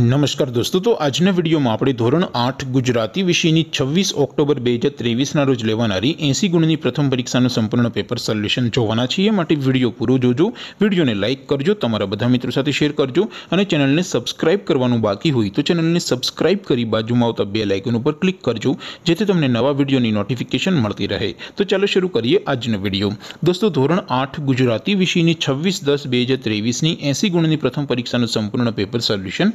નમસ્કાર દોસ્તો તો આજ ને વિડિયો માં આપડી ધોરણ 8 ગુજરાતી વિષય ની 26 ઓક્ટોબર 2023 ના રોજ લેવાણારી 80 ગુણ ની પ્રથમ પરીક્ષા નું સંપૂર્ણ પેપર સોલ્યુશન જોવાના છે એ માટે વિડિયો પૂરો જોજો વિડિયો ને લાઈક કરજો તમારા બધા મિત્રો સાથે શેર કરજો અને ચેનલ ને સબ્સ્ક્રાઇબ કરવાનું બાકી હોય તો ચેનલ ને સબ્સ્ક્રાઇબ કરી બાજુમાં આવતા બેલ આઇકન ઉપર ક્લિક કરજો જેથી તમને નવા વિડિયો ની નોટિફિકેશન મળતી રહે તો ચાલો શરૂ કરીએ આજ નું વિડિયો દોસ્તો ધોરણ 8 ગુજરાતી વિષય ની 26 10 2023 ની 80 ગુણ ની પ્રથમ પરીક્ષા નું સંપૂર્ણ પેપર સોલ્યુશન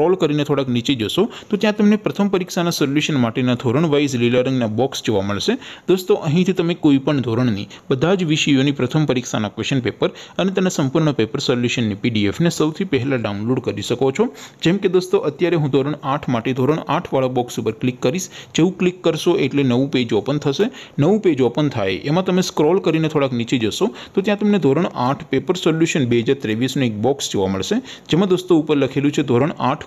સ્ક્રોલ કરીને થોડાક નીચે જશો તો ત્યાં તમને પ્રથમ પરીક્ષાના સોલ્યુશન માટેના ધોરણ વાઇઝ લીલા રંગના બોક્સ જોવા મળશે દોસ્તો અહીંથી તમે કોઈપણ ધોરણની બધા જ વિષયોની પ્રથમ પરીક્ષાના ક્વેશ્ચન પેપર અને તેના સંપૂર્ણ પેપર સોલ્યુશનની પીડીએફને સૌથી પહેલાં ડાઉનલોડ કરી શકો છો જેમ કે દોસ્તો અત્યારે હું ધોરણ આઠ માટે ધોરણ આઠવાળા બોક્સ ઉપર ક્લિક કરીશ જેવું ક્લિક કરશો એટલે નવું પેજ ઓપન થશે નવું પેજ ઓપન થાય એમાં તમે સ્ક્રોલ કરીને થોડાક નીચે જશો તો ત્યાં તમને ધોરણ આઠ પેપર સોલ્યુશન બે હજાર ત્રેવીસનું એક બોક્સ જોવા મળશે જેમાં દોસ્તો ઉપર લખેલું છે ધોરણ આઠ